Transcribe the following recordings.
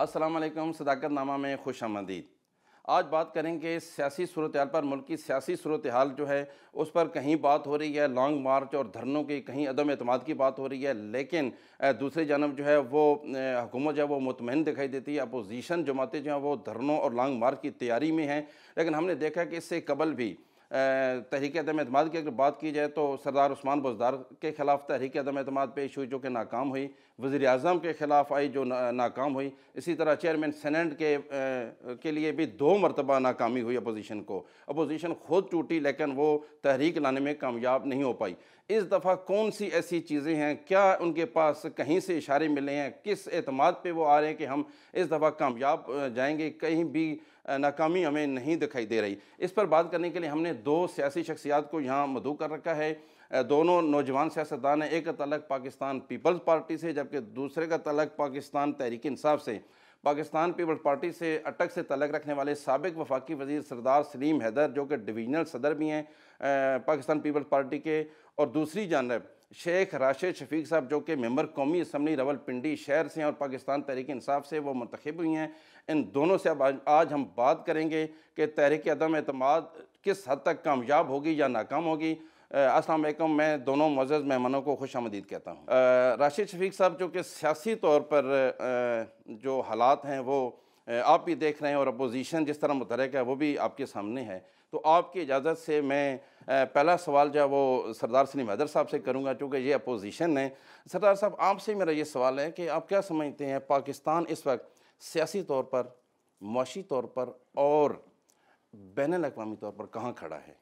असलम सदाकत नामा में खुश आमदीद आज बात करेंगे सियासी सूरत पर मुल्क की सियासी सूरत हाल जो है उस पर कहीं बात हो रही है लॉन्ग मार्च और धरनों की कहीं अदम अतमाद की बात हो रही है लेकिन दूसरी जानब जो है वो हुकूमत जो है वो मुतमिन दिखाई देती है अपोजिशन जमातें जो हैं वो धरनों और लॉन्ग मार्च की तैयारी में हैं लेकिन हमने देखा कि इससे कबल भी तहरीक अदम अतमाद की अगर बात की जाए तो सरदार उस्मान बजदार के ख़िलाफ़ तहरीक अदम अतमाद पेश हुई जो कि नाकाम हुई वज़ी अजम के ख़िलाफ़ आई जो ना, नाकाम हुई इसी तरह चेयरमैन सेनेट के आ, के लिए भी दो मरतबा नाकामी हुई अपोजिशन को अपोजीशन खुद टूटी लेकिन वो तहरीक लाने में कामयाब नहीं हो पाई इस दफ़ा कौन सी ऐसी चीज़ें हैं क्या उनके पास कहीं से इशारे मिले हैं किस अतमाद पर वो आ रहे हैं कि हम इस दफ़ा कामयाब जाएँगे कहीं भी नाकामी हमें नहीं दिखाई दे रही इस पर बात करने के लिए हमने दो सियासी शख्सियात को यहाँ मधु कर रखा है दोनों नौजवान सियासतदान हैं एक का तलक पाकिस्तान पीपल्स पार्टी से जबकि दूसरे का तलक पाकिस्तान तहरीक इंसाफ से पाकिस्तान पीपल्स पार्टी से अटक से तलक रखने वाले सबक वफाकी वजीर सरदार सलीम हैदर जो कि डिवीजनल सदर भी हैं पाकिस्तान पीपल्स पार्टी के और दूसरी जानब शेख राशिद शफीक साहब जो कि मेंबर कौमी रवल पिंडी शहर से हैं और पाकिस्तान तहरीक इंसाफ से वो मंतखब हुई हैं इन दोनों से अब आज, आज हम बात करेंगे कि तहरीक अदम अतमाद किस हद तक कामयाब होगी या नाकाम होगी असलम मैं दोनों मज़ मेहमानों को खुश आमदीद कहता हूँ राशिद शफीक साहब जो कि सियासी तौर पर आ, जो हालात हैं वो आप भी देख रहे हैं और अपोजिशन जिस तरह मुतरक है वो भी आपके सामने है तो आपकी इजाज़त से मैं पहला सवाल जो है वो सरदार सनी मैदर साहब से करूँगा चूँकि ये अपोजिशन है सरदार साहब आपसे मेरा ये सवाल है कि आप क्या समझते हैं पाकिस्तान इस वक्त सियासी तौर पर मुशी तौर पर और बैन अवी तौर पर कहाँ खड़ा है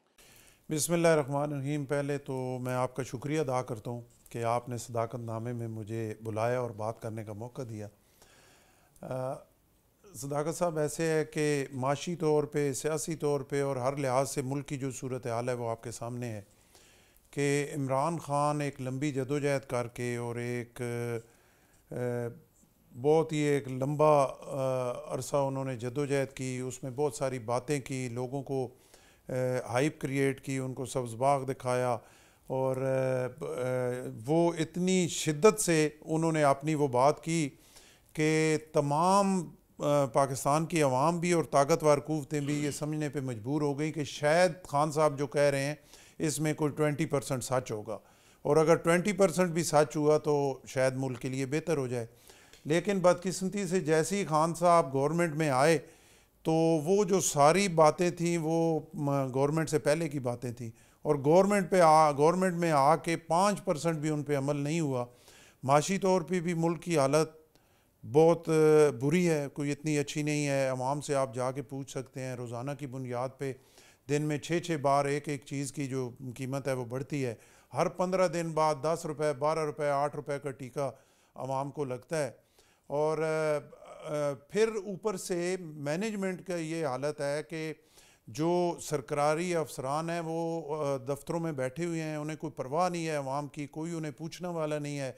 रहीम पहले तो मैं आपका शुक्रिया अदा करता हूँ कि आपने सदाकत नामे में मुझे बुलाया और बात करने का मौका दिया सदाकत साहब ऐसे है कि माशी तौर पर सियासी तौर पर और हर लिहाज से मुल्क की जो सूरत हाल है वो आपके सामने है कि इमरान ख़ान एक लंबी जदोजहद करके और एक बहुत ही एक लंबा अरसा उन्होंने जदोजहद की उसमें बहुत सारी बातें की लोगों को हाइप क्रिएट की उनको सब्ज़बाग दिखाया और वो इतनी शिद्दत से उन्होंने अपनी वो बात की कि तमाम पाकिस्तान की आवाम भी और ताकतवर कूवतें भी ये समझने पर मजबूर हो गई कि शायद खान साहब जो कह रहे हैं इसमें कोई ट्वेंटी परसेंट सच होगा और अगर ट्वेंटी परसेंट भी सच हुआ तो शायद मुल्क के लिए बेहतर हो जाए लेकिन बदकिस्मती से जैसे ही खान साहब गवर्नमेंट में आए तो वो जो सारी बातें थी वो गवर्नमेंट से पहले की बातें थी और गवर्नमेंट पे आ गवर्नमेंट में आके पाँच परसेंट भी उन पर अमल नहीं हुआ माशी तौर पर भी मुल्क की हालत बहुत बुरी है कोई इतनी अच्छी नहीं है आवाम से आप जाके पूछ सकते हैं रोज़ाना की बुनियाद पे दिन में छः छः बार एक एक चीज़ की जो कीमत है वो बढ़ती है हर पंद्रह दिन बाद दस रुपये बारह रुपये आठ रुपये का टीका आवाम को लगता है और फिर ऊपर से मैनेजमेंट का ये हालत है कि जो सरकारी अफसरान हैं वो दफ्तरों में बैठे हुए हैं उन्हें कोई परवाह नहीं है आवाम की कोई उन्हें पूछने वाला नहीं है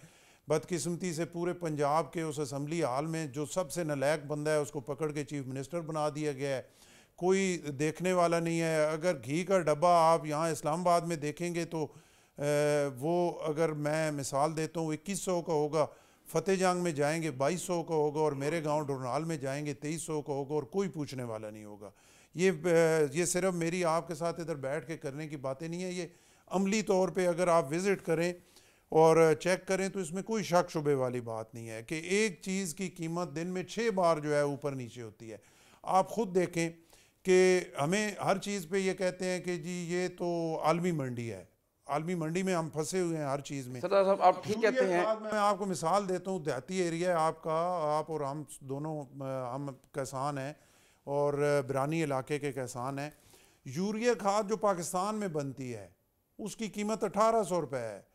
बदकिस्मती से पूरे पंजाब के उस असम्बली हाल में जो सबसे नलायक बंदा है उसको पकड़ के चीफ मिनिस्टर बना दिया गया है कोई देखने वाला नहीं है अगर घी का डब्बा आप यहाँ इस्लामाबाद में देखेंगे तो वो अगर मैं मिसाल देता हूँ इक्कीस सौ का होगा फतेह जंग में जाएंगे बाईस सौ का होगा और मेरे गांव डुरनाल में जाएंगे तेईस सौ का होगा और कोई पूछने वाला नहीं होगा ये ये सिर्फ मेरी आपके साथ इधर बैठ के करने की बातें नहीं है ये अमली तौर पे अगर आप विज़िट करें और चेक करें तो इसमें कोई शक शुबे वाली बात नहीं है कि एक चीज़ की कीमत दिन में छः बार जो है ऊपर नीचे होती है आप ख़ुद देखें कि हमें हर चीज़ पे ये कहते हैं कि जी ये तो आलमी मंडी है आलमी मंडी में हम फंसे हुए हैं हर चीज़ में सरदार साहब आप ठीक कहते हैं मैं आपको मिसाल देता हूँ देहाती एरिया है आपका आप और हम दोनों हम किसान हैं और बिरानी इलाके के किसान हैं यूरिया खाद जो पाकिस्तान में बनती है उसकी कीमत अठारह सौ रुपये है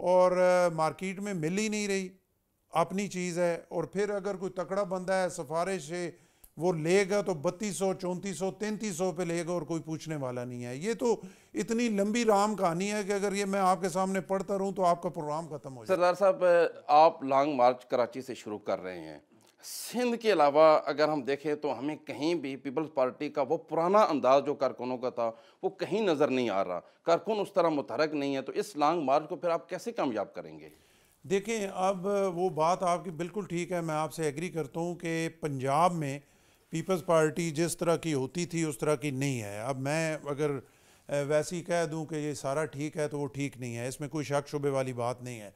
और मार्केट में मिल ही नहीं रही अपनी चीज़ है और फिर अगर कोई तकड़ा बंदा है सिफारिश है वो लेगा तो बत्तीस सौ चौंतीस सौ तैंतीस सौ पे लेगा और कोई पूछने वाला नहीं है ये तो इतनी लंबी राम कहानी है कि अगर ये मैं आपके सामने पढ़ता रहूँ तो आपका प्रोग्राम खत्म हो जाए सरदार साहब आप लॉन्ग मार्च कराची से शुरू कर रहे हैं सिंध के अलावा अगर हम देखें तो हमें कहीं भी पीपल्स पार्टी का वो पुराना अंदाज जो कारकुनों का था वो कहीं नज़र नहीं आ रहा कारकुन उस तरह मुतहरक नहीं है तो इस लॉन्ग मार्च को फिर आप कैसे कामयाब करेंगे देखें अब वो बात आपकी बिल्कुल ठीक है मैं आपसे एग्री करता हूँ कि पंजाब में पीपल्स पार्टी जिस तरह की होती थी उस तरह की नहीं है अब मैं अगर वैसे ही कह दूँ कि ये सारा ठीक है तो वो ठीक नहीं है इसमें कोई शक शुबे वाली बात नहीं है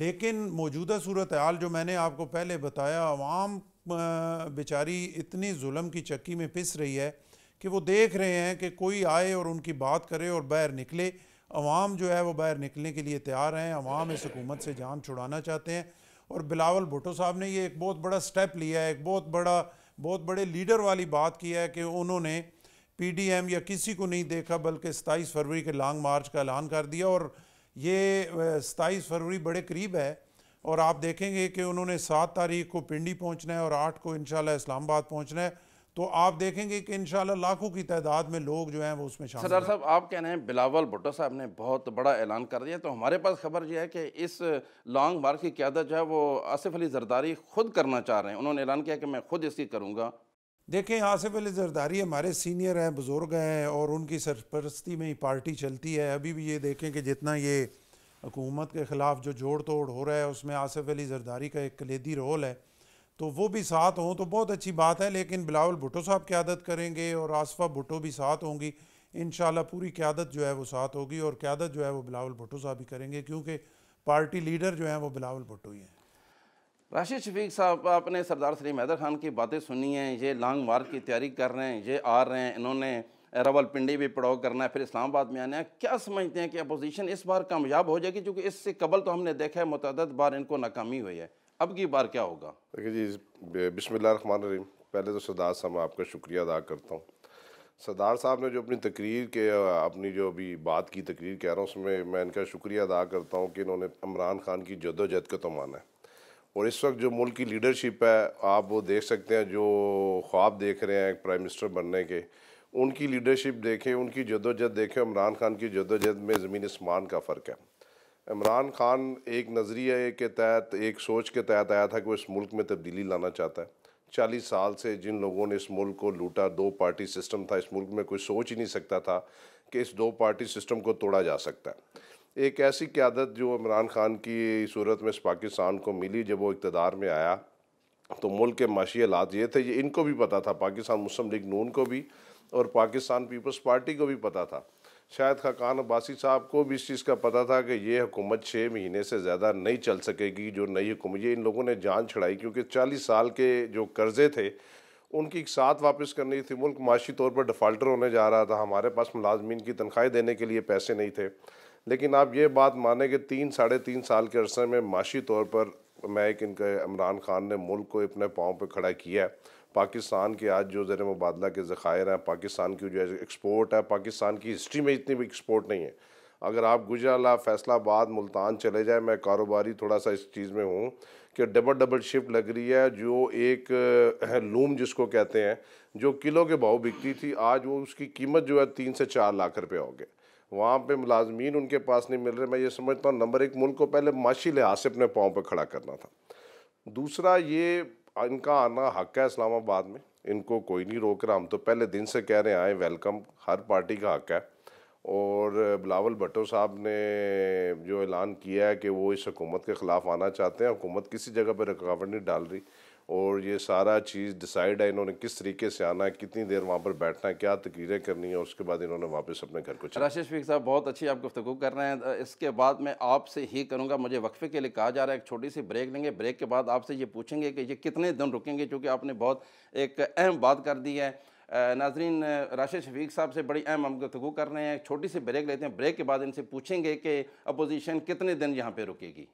लेकिन मौजूदा सूरत हाल जो मैंने आपको पहले बताया आवाम बेचारी इतनी जुल्म की चक्की में पिस रही है कि वो देख रहे हैं कि कोई आए और उनकी बात करे और बाहर निकले अवाम जो है वो बाहर निकलने के लिए तैयार हैं अवाम इस हुकूमत से जान छुड़ाना चाहते हैं और बिलावल भुटो साहब ने ये एक बहुत बड़ा स्टेप लिया है एक बहुत बड़ा बहुत बड़े लीडर वाली बात की है कि उन्होंने एम या किसी को नहीं देखा बल्कि सताईस फरवरी के लॉन्ग मार्च का ऐलान कर दिया और ये सताईस फरवरी बड़े करीब है और आप देखेंगे कि उन्होंने सात तारीख को पिंडी पहुंचना है और आठ को इंशाल्लाह इस्लामाबाद पहुंचना है तो आप देखेंगे कि इंशाल्लाह लाखों की तादाद में लोग जो हैं वो उसमें शामिल सरदार साहब आप कह रहे हैं बिलावल भुट्टो साहब ने बहुत बड़ा ऐलान कर दिया तो हमारे पास खबर यह है कि इस लॉन्ग मार्च की क्यादत जो है वो आसिफ अली जरदारी खुद करना चाह रहे हैं उन्होंने ऐलान किया कि मैं खुद इसकी करूँगा देखें आसिफ अली जरदारी हमारे सीनियर हैं बुज़ुर्ग हैं और उनकी सरपरस्ती में ही पार्टी चलती है अभी भी ये देखें कि जितना ये हुकूमत के ख़िलाफ़ जो जोड़ तोड़ हो रहा है उसमें आसिफ अली जरदारी का एक कलेदी रोल है तो वो भी साथ हों तो बहुत अच्छी बात है लेकिन बिलावल भुटो साहब क्यादत करेंगे और आसफ़ा भुटो भी साथ होंगी इन पूरी क्यादत जो है वो साथ होगी और क्यादत जो है वो बिलावल भुटो साहब ही करेंगे क्योंकि पार्टी लीडर जो हैं वो बिलावल भुटो ही हैं राशिद शफीक साहब आपने सरदार सलीम हैदर खान की बातें सुनी हैं ये लॉन्ग मार्च की तैयारी कर रहे हैं ये आ रहे हैं इन्होंने रावलपिंडी भी पड़ाव करना है फिर इस्लामाबाद में आना है क्या समझते हैं कि अपोजिशन इस बार कामयाब हो जाएगी क्योंकि इससे कबल तो हमने देखा है मतदद बार इनको नाकामी हुई है अब की बार क्या होगा देखिए जी रहीम पहले तो सरदार साहब मैं आपका शुक्रिया अदा करता हूँ सरदार साहब ने जो अपनी तकरीर के अपनी जो अभी बात की तकरीर कह रहा हूँ उसमें मैं इनका शुक्रिया अदा करता हूँ कि इन्होंने इमरान खान की जदोजहद का तो माना है और इस वक्त जो मुल्क की लीडरशिप है आप वो देख सकते हैं जो ख्वाब देख रहे हैं प्राइम मिनिस्टर बनने के उनकी लीडरशिप देखें उनकी जदोजहद देखें इमरान खान की जदोजहद में ज़मीन आसमान का फ़र्क है इमरान खान एक नज़रिए के तहत एक सोच के तहत आया था कि वो इस मुल्क में तब्दीली लाना चाहता है चालीस साल से जिन लोगों ने इस मुल्क को लूटा दो पार्टी सिस्टम था इस मुल्क में कोई सोच ही नहीं सकता था कि इस दो पार्टी सिस्टम को तोड़ा जा सकता है एक ऐसी क्यादत जो इमरान ख़ान की सूरत में पाकिस्तान को मिली जब वो इकतदार में आया तो मुल्क के माशी हालात ये थे ये इनको भी पता था पाकिस्तान मुस्लिम लीग नून को भी और पाकिस्तान पीपल्स पार्टी को भी पता था शायद खाकान अब्बासी साहब को भी इस चीज़ का पता था कि ये हुकूमत छः महीने से ज़्यादा नहीं चल सकेगी जो नई हुकूमत ये इन लोगों ने जान छड़ाई क्योंकि चालीस साल के जो कर्ज़े थे उनकी एक साथ वापस करनी थी मुल्क माशी तौर पर डिफ़ाल्टर होने जा रहा था हमारे पास मुलाजमीन की तनख्वाही देने के लिए पैसे नहीं थे लेकिन आप ये बात माने कि तीन साढ़े तीन साल के अरसे में माशी तौर पर मैं एक इनके इमरान खान ने मुल्क को अपने पाँव पर खड़ा किया है पाकिस्तान के आज जो ज़र मुबादला के ज़ख़ायर हैं पाकिस्तान की जो एक्सपोर्ट है पाकिस्तान की हिस्ट्री में इतनी भी एक्सपोर्ट नहीं है अगर आप गुजराला फैसलाबाद मुल्तान चले जाए मैं कारोबारी थोड़ा सा इस चीज़ में हूँ कि डबल डबल शिफ्ट लग रही है जो एक है लूम जिसको कहते हैं जो किलो के भाव बिकती थी आज वो उसकी कीमत जो है तीन से चार लाख रुपये हो गए वहाँ पे मुलाजमीन उनके पास नहीं मिल रहे मैं ये समझता हूँ नंबर एक मुल्क को पहले माशी लिहाज से अपने पाँव पर खड़ा करना था दूसरा ये इनका आना हक है इस्लामाबाद में इनको कोई नहीं रोक रहा हम तो पहले दिन से कह रहे हैं आए वेलकम हर पार्टी का हक है और बिलावल भट्टो साहब ने जो ऐलान किया है कि वो इस हुकूमत के ख़िलाफ़ आना चाहते हैं हुकूमत किसी जगह पर रुकावट नहीं डाल रही और ये सारा चीज़ डिसाइड है इन्होंने किस तरीके से आना है कितनी देर वहाँ पर बैठना है क्या तकरीरें करनी है उसके बाद इन्होंने वापस अपने घर को राशि शफीक साहब बहुत अच्छी आप गुफ्तु कर रहे हैं इसके बाद मैं आपसे ही करूँगा मुझे वक्फे के लिए कहा जा रहा है एक छोटी सी ब्रेक लेंगे ब्रेक के बाद आपसे ये पूछेंगे कि ये कितने दिन रुकेंगे क्योंकि आपने बहुत एक अहम बात कर दी है नाजरीन राशि शफीक साहब से बड़ी अहम हम गुफ्तु कर रहे हैं छोटी सी ब्रेक लेते हैं ब्रेक के बाद इनसे पूछेंगे कि अपोजिशन कितने दिन यहाँ पर रुकेगी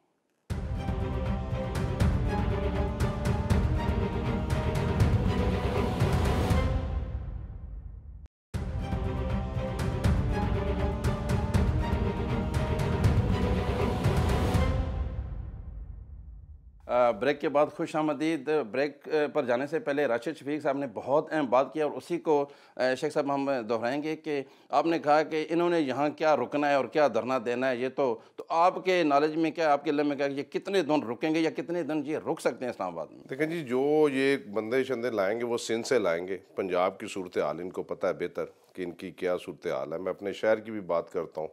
ब्रेक के बाद खुश आमदीद ब्रेक पर जाने से पहले राशिद शफीक साहब ने बहुत अहम बात की और उसी को शेख साहब हम दोहराएंगे कि आपने कहा कि इन्होंने यहाँ क्या रुकना है और क्या धरना देना है ये तो तो आपके नॉलेज में क्या आपके लम में क्या ये कितने दिन रुकेंगे या कितने दिन ये रुक सकते हैं इस्लामाबाद में देखें जी जो ये बंदे शंदे लाएंगे वो सिंध से लाएंगे पंजाब की सूरत हाल इनको पता है बेहतर कि इनकी क्या सूरत हाल है मैं अपने शहर की भी बात करता हूँ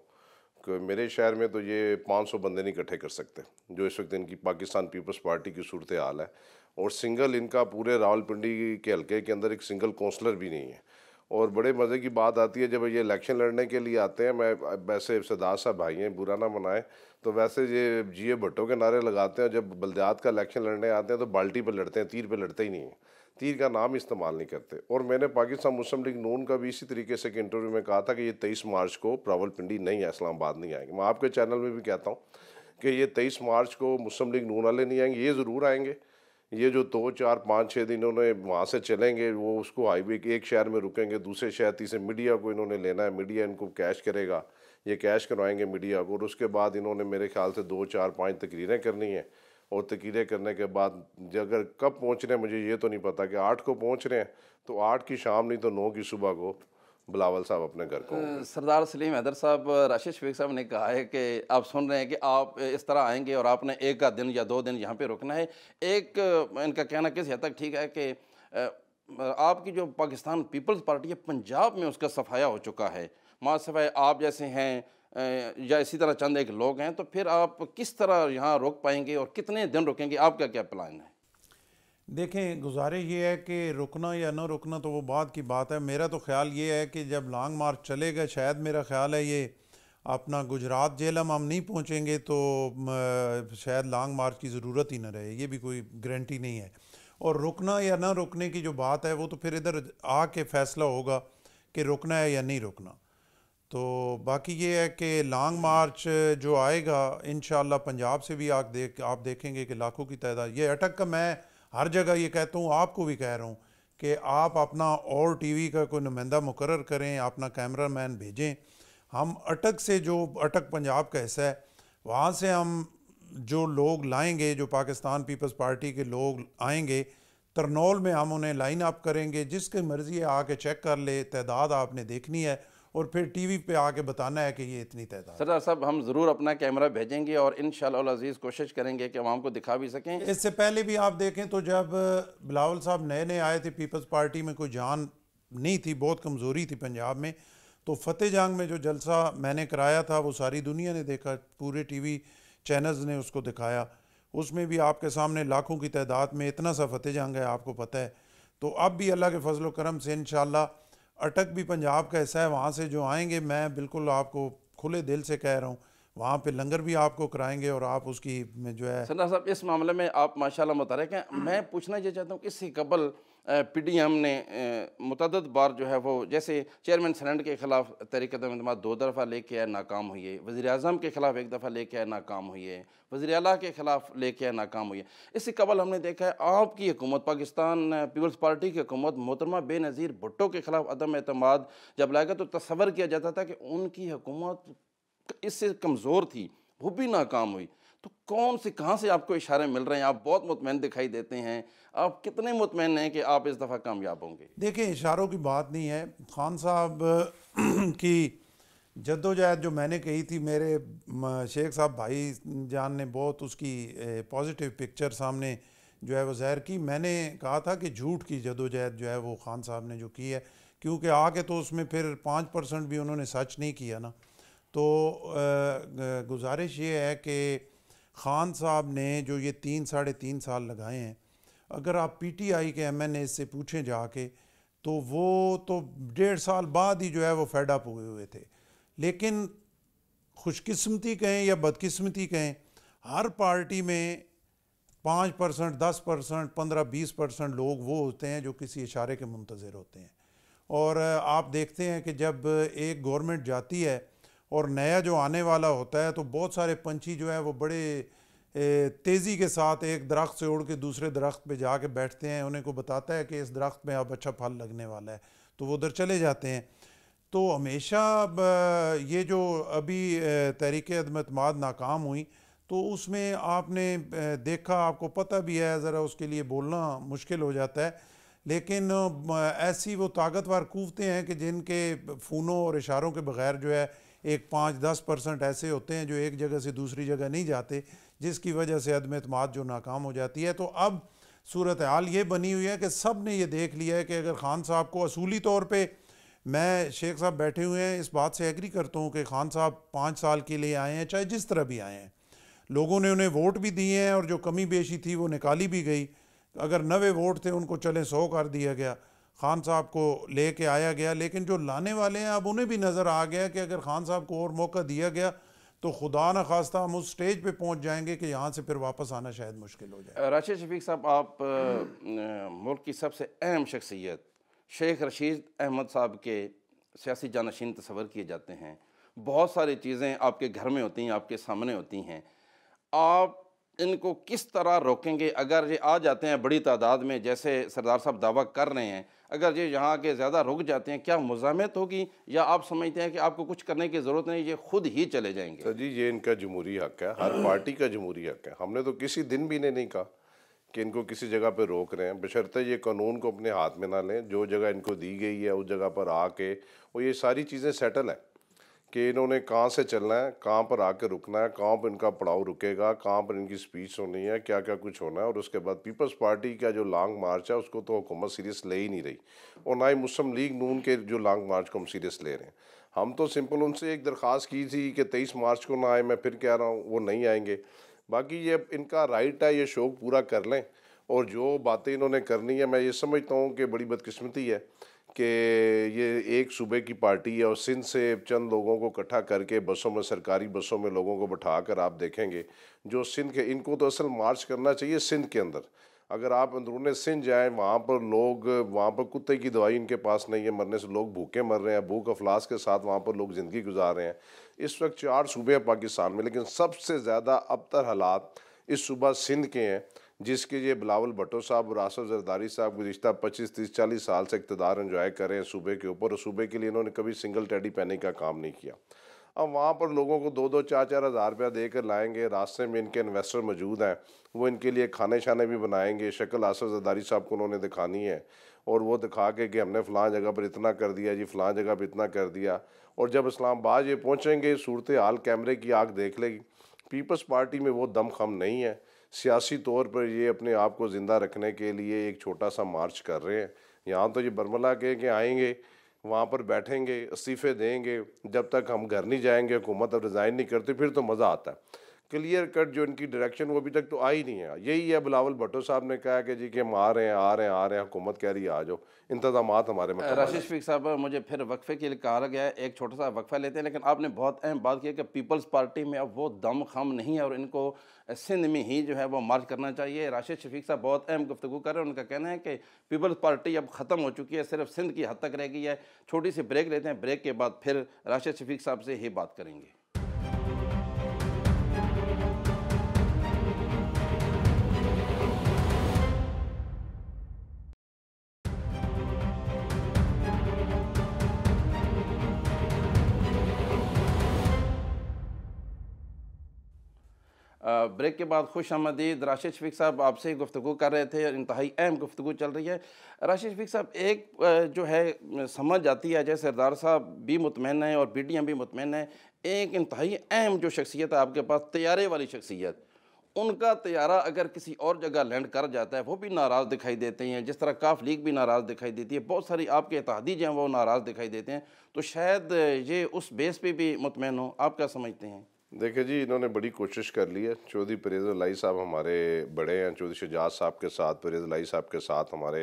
मेरे शहर में तो ये 500 बंदे नहीं इकट्ठे कर सकते जो इस वक्त इनकी पाकिस्तान पीपल्स पार्टी की सूरत हाल है और सिंगल इनका पूरे रावलपिंडी के हलके के अंदर एक सिंगल काउंसलर भी नहीं है और बड़े मज़े की बात आती है जब ये इलेक्शन लड़ने के लिए आते हैं मैं वैसे सदार साहब भाई हैं बुरा ना मनाएं तो वैसे ये जिए भट्टो के नारे लगाते हैं जब बल्दियात का इलेक्शन लड़ने आते हैं तो बाल्टी पर लड़ते हैं तीर पर लड़ते ही नहीं हैं तीर का नाम इस्तेमाल नहीं करते और मैंने पाकिस्तान मुस्लिम लीग नून का भी इसी तरीके से एक इंटरव्यू में कहा था कि ये तेईस मार्च को पिंडी नहीं है इस्लामाबाद नहीं आएंगे मैं आपके चैनल में भी कहता हूँ कि ये तेईस मार्च को मुस्लिम लीग नून वाले नहीं आएंगे ये ज़रूर आएंगे ये जो दो चार पाँच छः दिन उन्होंने वहाँ से चलेंगे वो उसको हाईवे एक शहर में रुकेंगे दूसरे शहर तीसरे मीडिया को इन्होंने लेना है मीडिया इनको कैश करेगा ये कैश करवाएंगे मीडिया को और उसके बाद इन्होंने मेरे ख्याल से दो चार पाँच तकरीरें करनी है और तकीरें करने के बाद अगर कब पहुँच रहे हैं मुझे ये तो नहीं पता कि आठ को पहुँच रहे हैं तो आठ की शाम नहीं तो नौ की सुबह को बिलावल साहब अपने घर को सरदार सलीम हैदर साहब राशिद शफीक साहब ने कहा है कि आप सुन रहे हैं कि आप इस तरह आएंगे और आपने एक का दिन या दो दिन यहाँ पे रुकना है एक इनका कहना किस हद तक ठीक है कि आपकी जो पाकिस्तान पीपल्स पार्टी है पंजाब में उसका सफाया हो चुका है माँ सफाई आप जैसे हैं या इसी तरह चंद एक लोग हैं तो फिर आप किस तरह यहाँ रोक पाएंगे और कितने दिन रुकेंगे आपका क्या प्लान है देखें गुजारे ये है कि रुकना या ना रुकना तो वो बाद की बात है मेरा तो ख्याल ये है कि जब लॉन्ग मार्च चलेगा शायद मेरा ख्याल है ये अपना गुजरात जेलम हम नहीं पहुँचेंगे तो शायद लॉन्ग मार्च की ज़रूरत ही ना रहे ये भी कोई गारंटी नहीं है और रुकना या ना रुकने की जो बात है वो तो फिर इधर आके फैसला होगा कि रुकना है या नहीं रुकना तो बाकी ये है कि लॉन्ग मार्च जो आएगा इन पंजाब से भी आप देख आप देखेंगे कि लाखों की तादाद ये अटक का मैं हर जगह ये कहता हूँ आपको भी कह रहा हूँ कि आप अपना और टीवी का कोई नुमाइंदा मुकर करें अपना कैमरा मैन भेजें हम अटक से जो अटक पंजाब का हिस्सा है वहाँ से हम जो लोग लाएंगे जो पाकिस्तान पीपल्स पार्टी के लोग आएंगे तरनौल में हम उन्हें लाइन अप करेंगे जिसकी मर्ज़ी आके चेक कर ले तादाद आपने देखनी है और फिर टीवी पे आके बताना है कि ये इतनी तैदा सरदार साहब हम ज़रूर अपना कैमरा भेजेंगे और इन अजीज़ कोशिश करेंगे कि आवाम को दिखा भी सकें इससे पहले भी आप देखें तो जब बिलावल साहब नए नए आए थे पीपल्स पार्टी में कोई जान नहीं थी बहुत कमज़ोरी थी पंजाब में तो फतेह जंग में जो जलसा मैंने कराया था वो सारी दुनिया ने देखा पूरे वी चैनल्स ने उसको दिखाया उसमें भी आपके सामने लाखों की तादाद में इतना सा फतेह जंग है आपको पता है तो अब भी अल्लाह के फजलोक्रम से इन अटक भी पंजाब का ऐसा है वहाँ से जो आएंगे मैं बिल्कुल आपको खुले दिल से कह रहा हूँ वहाँ पे लंगर भी आपको कराएंगे और आप उसकी जो है सना साहब इस मामले में आप माशाल्लाह मुतारक हैं मैं पूछना ये चाहता हूँ इससे कबल पी डी एम ने मतद बार जो है वो जैसे चेयरमैन सैनेट के ख़िलाफ़ तरीकदम अदम दो दफ़ा लेके आए नाकाम हुई है वज़ी अजम के ख़िलाफ़ एक दफ़ा लेके आए नाकाम हुई है वज़ी अला के ख़िलाफ़ लेके आए नाकाम हुई है इससे कबल हमने देखा है आपकी हुकूमत पाकिस्तान पीपल्स पार्टी की हुकूमत मोहतरमा बेनज़ीर भुट्टो के ख़िलाफ़ अदम अतमाद जब लाएगा तो तस्वर किया जाता था कि उनकी हुकूमत इससे कमज़ोर थी वो भी नाकाम हुई तो कौन से कहाँ से आपको इशारे मिल रहे हैं आप बहुत मुतमैन दिखाई देते हैं आप कितने मुतमैन हैं कि आप इस दफ़ा कामयाब होंगे देखिए इशारों की बात नहीं है खान साहब की जद्दोजहद जो मैंने कही थी मेरे शेख साहब भाई जान ने बहुत उसकी पॉजिटिव पिक्चर सामने जो है वो जहर की मैंने कहा था कि झूठ की जदोजहद जो है वो खान साहब ने जो की है क्योंकि आके तो उसमें फिर पाँच परसेंट भी उन्होंने सच नहीं किया ना तो गुजारिश ये है कि खान साहब ने जो ये तीन साढ़े तीन साल लगाए हैं अगर आप पीटीआई के एमएनए से पूछें जाके तो वो तो डेढ़ साल बाद ही जो है वो फेडअप हुए हुए थे लेकिन खुशकिस्मती कहें या बदकिस्मती कहें हर पार्टी में पाँच परसेंट दस परसेंट पंद्रह बीस परसेंट लोग वो होते हैं जो किसी इशारे के मुंतज़र होते हैं और आप देखते हैं कि जब एक गवर्नमेंट जाती है और नया जो आने वाला होता है तो बहुत सारे पंछी जो है वो बड़े तेज़ी के साथ एक दरख्त से उड़ के दूसरे दरख्त पे जा के बैठते हैं उन्हें को बताता है कि इस दरख्त में अब अच्छा फल लगने वाला है तो वो उधर चले जाते हैं तो हमेशा ये जो अभी तहरीक अदमतमाद नाकाम हुई तो उसमें आपने देखा आपको पता भी है ज़रा उसके लिए बोलना मुश्किल हो जाता है लेकिन ऐसी वो ताकतवर कूवते हैं कि जिनके फ़ोनों और इशारों के बगैर जो है एक पाँच दस परसेंट ऐसे होते हैं जो एक जगह से दूसरी जगह नहीं जाते जिसकी वजह से अदम अतमाद जो नाकाम हो जाती है तो अब सूरत हाल ये बनी हुई है कि सब ने ये देख लिया है कि अगर खान साहब को असूली तौर पर मैं शेख साहब बैठे हुए हैं इस बात से एग्री करता हूँ कि खान साहब पाँच साल के लिए आए हैं चाहे जिस तरह भी आए हैं लोगों ने उन्हें वोट भी दिए हैं और जो कमी बेशी थी वो निकाली भी गई अगर नवे वोट थे उनको चले सौ कर दिया गया खान साहब को ले कर आया गया लेकिन जो लाने वाले हैं अब उन्हें भी नज़र आ गया कि अगर खान साहब को और मौका दिया गया तो खुदा न खास्ता हम उस स्टेज पे पहुंच जाएंगे कि यहाँ से फिर वापस आना शायद मुश्किल हो जाए राशिद शफीक साहब आप मुल्क की सबसे अहम शख्सियत शेख रशीद अहमद साहब के सियासी जानशीन तस्वर किए जाते हैं बहुत सारी चीज़ें आपके घर में होती हैं आपके सामने होती हैं आप इनको किस तरह रोकेंगे अगर ये आ जाते हैं बड़ी तादाद में जैसे सरदार साहब दावा कर रहे हैं अगर ये यहाँ के ज़्यादा रुक जाते हैं क्या मुजामत होगी या आप समझते हैं कि आपको कुछ करने की ज़रूरत नहीं ये खुद ही चले जाएंगे सर जी ये इनका जमहूरी हक है हर पार्टी का जमहूरी हक है हमने तो किसी दिन भी नहीं कहा कि इनको किसी जगह पर रोक रहे हैं बशर्ते ये कानून को अपने हाथ में ना लें जो जगह इनको दी गई है उस जगह पर आके और ये सारी चीज़ें सेटल हैं कि इन्होंने कहाँ से चलना है कहाँ पर आकर रुकना है कहाँ पर इनका पड़ाव रुकेगा कहाँ पर इनकी स्पीच होनी है क्या क्या कुछ होना है और उसके बाद पीपल्स पार्टी का जो लॉन्ग मार्च है उसको तो हुकूमत सीरियस ले ही नहीं रही और ना ही मुस्लिम लीग नून के जो लॉन्ग मार्च को हम सीरियस ले रहे हैं हम तो सिंपल उनसे एक दरख्वास्त की थी कि तेईस मार्च को ना आए मैं फिर कह रहा हूँ वो नहीं आएंगे बाकी ये इनका राइट है ये शौक पूरा कर लें और जो बातें इन्होंने करनी है मैं ये समझता हूँ कि बड़ी बदकस्मती है कि ये एक सूबे की पार्टी है और सिंध से चंद लोगों को इकट्ठा करके बसों में सरकारी बसों में लोगों को बैठा कर आप देखेंगे जो सिंध के इनको तो असल मार्च करना चाहिए सिंध के अंदर अगर आप अंदरून सिंध जाएँ वहाँ पर लोग वहाँ पर कुत्ते की दवाई इनके पास नहीं है मरने से लोग भूखे मर रहे हैं भूख अफलास के साथ वहाँ पर लोग ज़िंदगी गुजार रहे हैं इस वक्त चार सूबे हैं पाकिस्तान में लेकिन सबसे ज़्यादा अबतर हालात इस सूबा सिंध के हैं जिसके लिए बिलावल भट्टो साहब और आसफ जरदारी साहब गुजशत पच्चीस तीस चालीस साल से इकतदार इन्जॉय कर रहे हैं सूबे के ऊपर और सूबे के लिए इन्होंने कभी सिंगल टैडी पहने का काम नहीं किया अब वहाँ पर लोगों को दो दो चार चार हज़ार रुपया दे कर लाएंगे रास्ते में इनके इन्वेस्टर मौजूद हैं वो इनके लिए खाने शाने भी बनाएंगे शक्ल आसफ जरदारी साहब को उन्होंने दिखानी है और वो दिखा के कि हमने फ़लाँ जगह पर इतना कर दिया जी फ़लाँ जगह पर इतना कर दिया और जब इस्लामाबाद ये पहुँचेंगे सूरत हाल कैमरे की आग देख लेगी पीपल्स पार्टी में वो दम खम नहीं है सियासी तौर पर ये अपने आप को ज़िंदा रखने के लिए एक छोटा सा मार्च कर रहे हैं यहाँ तो ये बर्मला के कि आएंगे वहाँ पर बैठेंगे इस्तीफ़े देंगे जब तक हम घर नहीं जाएंगे हुकूमत अब रिज़ाइन नहीं करती फिर तो मज़ा आता है क्लियर कट जो इनकी डायरेक्शन वो अभी तक तो आई नहीं है यही है बिलावल भट्टो साहब ने कहा कि जी कि हम आ रहे हैं आ रहे हैं आ रहे हैं हुकूमत कह रही है आ जाओ इंतजाम हमारे में राशि शफीक साहब मुझे फिर वक्फे के लिए कहा गया है एक छोटा सा वक्फा लेते हैं लेकिन आपने बहुत अहम बात की कि पीपल्स पार्टी में अब वो दम खम नहीं है और इनको सिंध में ही जो है वो मार्च करना चाहिए राशिद शफीक साहब बहुत अहम गुफ्तु कर रहे हैं उनका कहना है कि पीपल्स पार्टी अब ख़त्म हो चुकी है सिर्फ सिंध की हद तक रह गई है छोटी सी ब्रेक लेते हैं ब्रेक के बाद फिर राशिद शफीक साहब से ही बात करेंगे ब्रेक के बाद खुश आमदीद राशिद शफीक साहब आपसे गुफ्तु कर रहे थे और इंतहाई अहम गुफ्तु चल रही है राशिद शफीक साहब एक जो है समझ आती है अजय सरदार साहब भी मुतमिन हैं और बी डी एम भी मुतमिन हैं एक इंतहाई अहम जो शख्सियत है आपके पास तैयारे वाली शख्सियत उनका तैयारा अगर किसी और जगह लैंड कर जाता है वो भी नाराज़ दिखाई देते हैं जिस तरह काफ लीग भी नाराज़ दिखाई देती है बहुत सारी आपके इतिहादी जो हैं वो नाराज़ दिखाई देते हैं तो शायद ये उस बेस पे भी मुतमिन हो आप क्या समझते हैं देखिए जी इन्होंने बड़ी कोशिश कर ली है चौधरी परेज लाई साहब हमारे बड़े हैं चौधरी शजात साहब के साथ परेज लाई साहब के साथ हमारे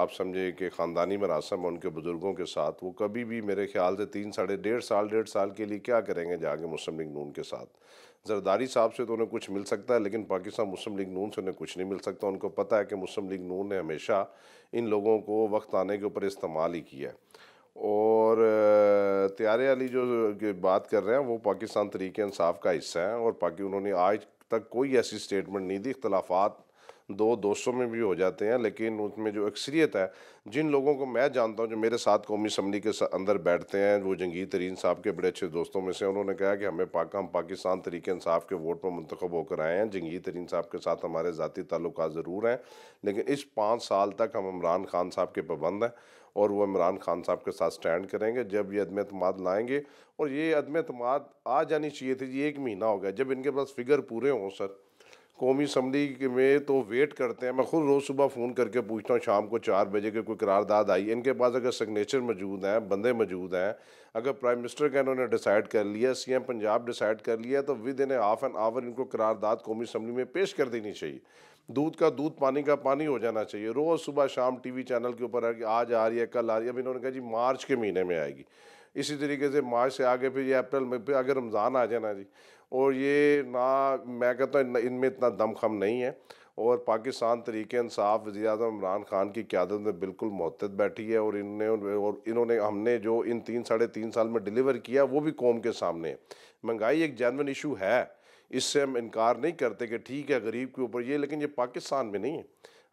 आप समझे कि ख़ानदानी मरासम उनके बुज़ुर्गों के साथ वो कभी भी मेरे ख्याल से तीन साढ़े डेढ़ साल डेढ़ साल के लिए क्या करेंगे जाके मुस्लिम लीग नून के साथ जरदारी साहब से तो उन्हें कुछ मिल सकता है लेकिन पाकिस्तान मुस्लिम लीग नून से उन्हें कुछ नहीं मिल सकता उनको पता है कि मुस्लिम लीग नून ने हमेशा इन लोगों को वक्त आने के ऊपर इस्तेमाल ही किया है और त्यारे अली जो बात कर रहे हैं वो पाकिस्तान तरीके इंसाफ का हिस्सा हैं और पाकि उन्होंने आज तक कोई ऐसी स्टेटमेंट नहीं दी इख्तलाफात दो दोस्तों में भी हो जाते हैं लेकिन उसमें जो अक्सरियत है जिन लोगों को मैं जानता हूँ जो मेरे साथ कौमी असम्बली के अंदर बैठते हैं वो जंगीर तरीन साहब के बड़े अच्छे दोस्तों में से उन्होंने कहा कि हमें पाक हम पाकिस्तान तरीके इंसाफ के वोट पर मंतखब होकर आए हैं जंगीर तरीन साहब के साथ हमारे ज़ाती ताल्लुक ज़रूर हैं लेकिन इस पाँच साल तक हम इमरान खान साहब के पाबंद हैं और वो इमरान खान साहब के साथ स्टैंड करेंगे जब ये अदम अतमाद लाएंगे और ये अदम अतमाद आ जानी चाहिए थी ये एक महीना हो गया जब इनके पास फिगर पूरे हों सर कौमी असम्बली में तो वेट करते हैं मैं खुद रोज़ सुबह फ़ोन करके पूछता हूँ शाम को चार बजे के कोई करारदाद आई इनके पास अगर सिग्नेचर मौजूद हैं बंदे मौजूद हैं अगर प्राइम मिनिस्टर का इन्होंने डिसाइड कर लिया सी एम पंजाब डिसाइड कर लिया तो within half an hour इनको करारदाद कौमी असम्बली में पेश कर देनी चाहिए दूध का दूध पानी का पानी हो जाना चाहिए रोज़ सुबह शाम टीवी चैनल के ऊपर आज आ रही है कल आ रही है अभी इन्होंने कहा जी मार्च के महीने में आएगी इसी तरीके से मार्च से आगे फिर ये अप्रैल में फिर आगे रमज़ान आ जाना जी और ये ना मैं कहता हूँ इनमें इतना दमखम नहीं है और पाकिस्तान तरीके इंसाफ वजी अजम इमरान खान की क्यादत में बिल्कुल महतद बैठी है और इनने और इन्होंने हमने जो इन तीन साढ़े तीन साल में डिलीवर किया वो भी कौम के सामने महंगाई एक जैनवन इशू है इससे हम इनकार नहीं करते कि ठीक है गरीब के ऊपर ये लेकिन ये पाकिस्तान में नहीं है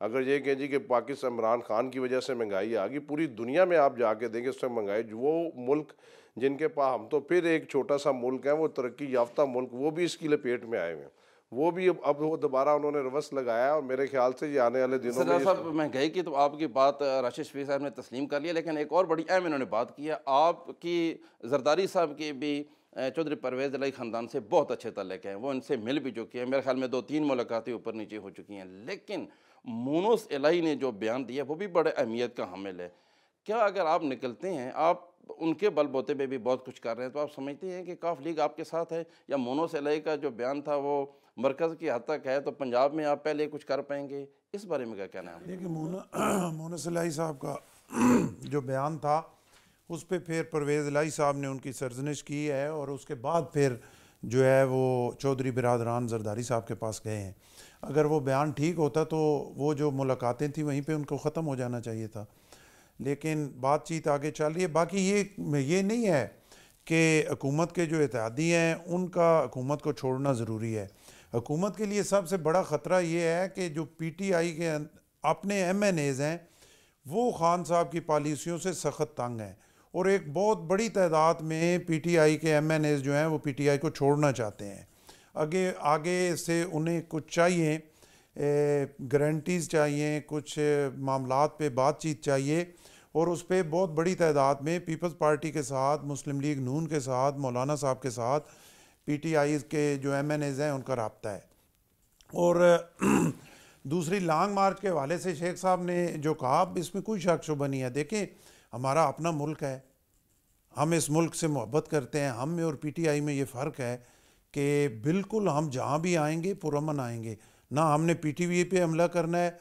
अगर ये कहें जी कि पाकिस्तान इमरान खान की वजह से महंगाई आ गई पूरी दुनिया में आप जाके देंगे उस महंगाई वो मुल्क जिनके पास हम तो फिर एक छोटा सा मुल्क है वो तरक्की याफ्ता मुल्क वो भी इसकी लपेट में आए हुए हैं वो भी अब वो दोबारा उन्होंने रवस लगाया और मेरे ख्याल से ये आने वाले दिनों में साहब महंगाई की तो आपकी बात राशिद शफी साहब ने तस्लीम कर लिया लेकिन एक और बड़ी अहम इन्होंने बात की है आपकी जरदारी साहब की भी चौधरी परवेज़ अली ख़ानदान से बहुत अच्छे तल्लक हैं वो इनसे मिल भी चुके हैं मेरे ख्याल में दो तीन मुलाकातें ऊपर नीचे हो चुकी हैं लेकिन मोनोस एलाई ने जो बयान दिया वो भी बड़े अहमियत का हामिल है क्या अगर आप निकलते हैं आप उनके बलबोते पे भी बहुत कुछ कर रहे हैं तो आप समझते हैं कि काफ लीग आपके साथ है या मोनोस एलाई का जो बयान था वो मरकज़ की हद तक है तो पंजाब में आप पहले कुछ कर पाएंगे इस बारे में क्या कहना है देखिए मोनोस एलाई साहब का जो बयान था उस पर फिर परवेज़ लाई साहब ने उनकी सरजनिश की है और उसके बाद फिर जो है वो चौधरी बिरादरान जरदारी साहब के पास गए हैं अगर वो बयान ठीक होता तो वो जो मुलाकातें थी वहीं पे उनको ख़त्म हो जाना चाहिए था लेकिन बातचीत आगे चल रही है बाकी ये ये नहीं है कि हकूमत के जो इतिहादी हैं उनका हकूमत को छोड़ना ज़रूरी है हकूमत के लिए सबसे बड़ा ख़तरा ये है कि जो पी टी आई के अं-, अपने एम एन एज़ हैं वो खान साहब की पॉलिसियों से सख्त तंग हैं और एक बहुत बड़ी तादाद में पीटीआई के एज जो हैं वो पीटीआई को छोड़ना चाहते हैं आगे आगे से उन्हें कुछ चाहिए गारंटीज़ चाहिए कुछ मामला पे बातचीत चाहिए और उस पर बहुत बड़ी तादाद में पीपल्स पार्टी के साथ मुस्लिम लीग नून के साथ मौलाना साहब के साथ पीटीआई के जो एम एन एज़ हैं उनका रबता है और दूसरी लॉन्ग मार्च के हवाले से शेख साहब ने जो कहा इसमें कोई शक शुभ नहीं है देखें हमारा अपना मुल्क है हम इस मुल्क से मोहब्बत करते हैं हम में और पीटीआई में ये फ़र्क है कि बिल्कुल हम जहाँ भी आएंगे पुरमन आएंगे ना हमने पीटीवी पे हमला करना है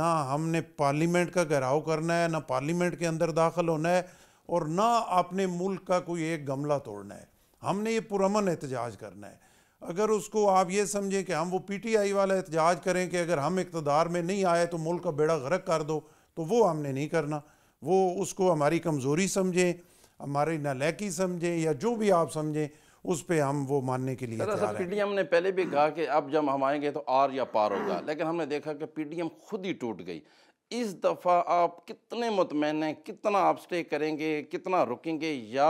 ना हमने पार्लियामेंट का घराव करना है ना पार्लियामेंट के अंदर दाखिल होना है और ना अपने मुल्क का कोई एक गमला तोड़ना है हमने ये पुरमन एहतजाज करना है अगर उसको आप ये समझें कि हम वो आई वाला एहतजाज करें कि अगर हम इकतदार में नहीं आए तो मुल्क का बेड़ा गर्क कर दो तो वो हमने नहीं करना वो उसको हमारी कमज़ोरी समझें हमारी नलैकी समझें या जो भी आप समझें उस पर हम वो मानने के लिए तैयार एम हमने पहले भी कहा कि अब जब हम आएंगे तो आर या पार होगा लेकिन हमने देखा कि एम खुद ही टूट गई इस दफ़ा आप कितने मुतमैन हैं कितना आप स्टे करेंगे कितना रुकेंगे या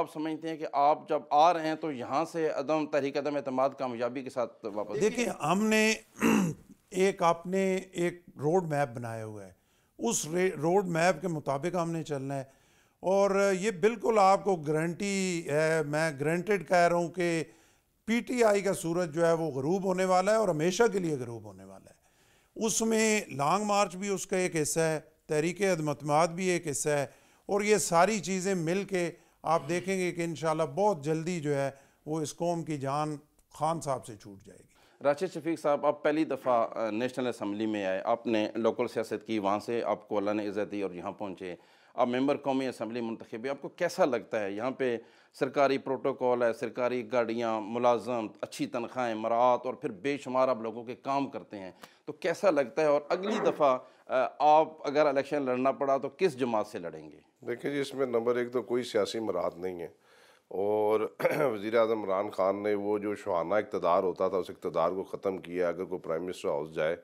आप समझते हैं कि आप जब आ रहे हैं तो यहाँ से अदम तहरीक अदम अतमाद कामयाबी के साथ वापस देखिए हमने एक आपने एक रोड मैप बनाया हुआ है उस रोड मैप के मुताबिक हमने चलना है और ये बिल्कुल आपको गारंटी है मैं ग्रंटेड कह रहा हूँ कि पीटीआई का सूरज जो है वो गरूब होने वाला है और हमेशा के लिए गरूब होने वाला है उसमें लॉन्ग मार्च भी उसका एक हिस्सा है तहरीक अदमतमाद भी एक हिस्सा है और ये सारी चीज़ें मिल के आप देखेंगे कि इन बहुत जल्दी जो है वो इस कौम की जान खान साहब से छूट जाएगी राशिद शफीक साहब आप पहली दफ़ा नेशनल असम्बली में आए आपने लोकल सियासत की वहाँ से आपको अल्लाह ने इज़्ज़त दी और यहाँ पहुँचे आप मेंबर कौमी असम्बली मंतखब आपको कैसा लगता है यहाँ पे सरकारी प्रोटोकॉल है सरकारी गाड़ियाँ मुलाजम अच्छी तनख्वाहें मरात और फिर बेशुमार आप लोगों के काम करते हैं तो कैसा लगता है और अगली दफ़ा आप अगर इलेक्शन लड़ना पड़ा तो किस जमात से लड़ेंगे देखिए जी इसमें नंबर एक तो कोई सियासी मराहत नहीं है और वज़ी अजम इमरान ख़ान ने वो जो शुहाना इकतदार होता था उस इकतदार को ख़त्म किया अगर कोई प्राइम मिनिस्टर हाउस जाए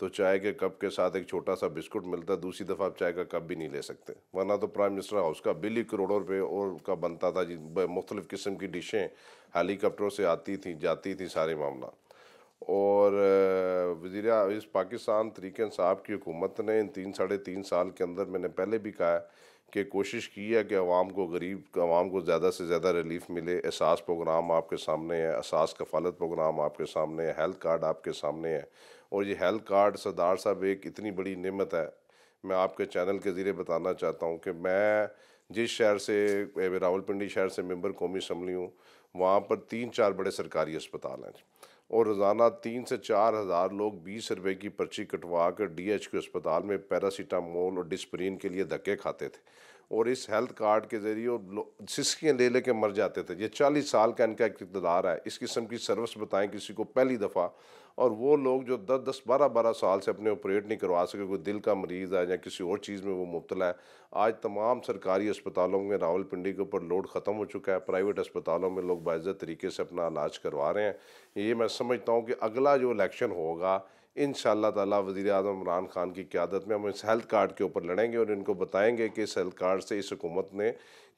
तो चाय के कप के साथ एक छोटा सा बिस्कुट मिलता है दूसरी दफ़ा आप चाय का कप भी नहीं ले सकते वरना तो प्राइम मिनिस्टर हाउस का बिल ही करोड़ों रुपये और का बनता था जिन मुख्तलिफ़ किस्म की डिशें हेलीकॉप्टरों से आती थी जाती थी सारे मामला और वज़ी इस पाकिस्तान तरीक़ान साहब की हुकूमत ने इन तीन साढ़े तीन साल के अंदर मैंने पहले भी कहा है कि कोशिश की है कि आवाम को गरीब आवाम को ज़्यादा से ज़्यादा रिलीफ मिले एहसास प्रोग्राम आपके सामने है एहसास कफालत प्रोग्राम आपके सामने है हेल्थ कार्ड आपके सामने है और ये हेल्थ कार्ड सरदार साहब एक इतनी बड़ी नमत है मैं आपके चैनल के ज़रिए बताना चाहता हूँ कि मैं जिस शहर से रावलपिंडी शहर से मेम्बर कौमी असम्बली हूँ वहाँ पर तीन चार बड़े सरकारी अस्पताल हैं और रोज़ाना तीन से चार हज़ार लोग बीस रुपए की पर्ची कटवा कर डी एच के अस्पताल में पैरासीटामोल और डिस्प्रीन के लिए धक्के खाते थे और इस हेल्थ कार्ड के ज़रिए सिस्कियाँ ले लेके मर जाते थे ये चालीस साल का इनका इकतदार है इस किस्म की सर्विस बताएं किसी को पहली दफ़ा और वो लोग जो दस दस बारह बारह साल से अपने ऑपरेट नहीं करवा सके कोई दिल का मरीज़ है या किसी और चीज़ में वो मुबतला है आज तमाम सरकारी अस्पतालों में रावल पिंडी के ऊपर लोड ख़त्म हो चुका है प्राइवेट अस्पतालों में लोग बाज़ तरीके से अपना इलाज करवा रहे हैं ये मैं समझता हूँ कि अगला जो इलेक्शन होगा इन तला वज़ी अजम इमरान ख़ान की क्यादत में हम इस हेल्थ कार्ड के ऊपर लड़ेंगे और इनको बताएँगे कि इस हेल्थ कार्ड से इस हुकूमत ने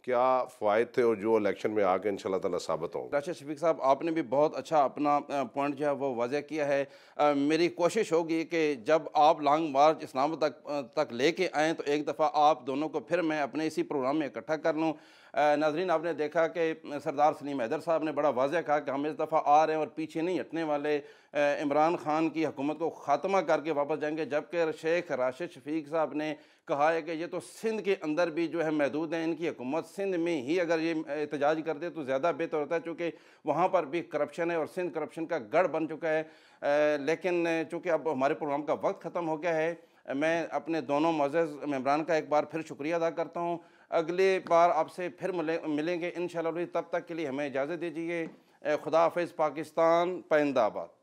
क्या फ़ायदे थे और जो इलेक्शन में आके इन ताला साबित हो डॉक्टर शफीक साहब आपने भी बहुत अच्छा अपना पॉइंट जो है वो वाजह किया है आ, मेरी कोशिश होगी कि जब आप लॉन्ग मार्च इस्लाम तक तक लेके आएँ तो एक दफ़ा आप दोनों को फिर मैं अपने इसी प्रोग्राम में इकट्ठा कर लूँ नाजरीन आपने देखा कि सरदार सलीम हैदर साहब ने बड़ा वाजह कहा कि हम इस दफ़ा आ रहे हैं और पीछे नहीं हटने वाले इमरान खान की हुकूमत को ख़ात्मा करके वापस जाएंगे जबकि शेख राशिद शफीक साहब ने कहा है कि ये तो सिंध के अंदर भी जो है महदूद हैं इनकी हुकूमत सिंध में ही अगर ये एहतजाज कर दे तो ज़्यादा बेहतर होता है चूँकि वहाँ पर भी करप्शन है और सिंध करप्शन का गढ़ बन चुका है लेकिन चूँकि अब हमारे प्रोग्राम का वक्त ख़त्म हो गया है मैं अपने दोनों मज़ मेम्बरान का एक बार फिर शुक्रिया अदा करता हूँ अगले बार आपसे फिर मिलेंगे इन तब तक के लिए हमें इजाज़त दीजिए खुदा हाफ़ पाकिस्तान पैंदाबाद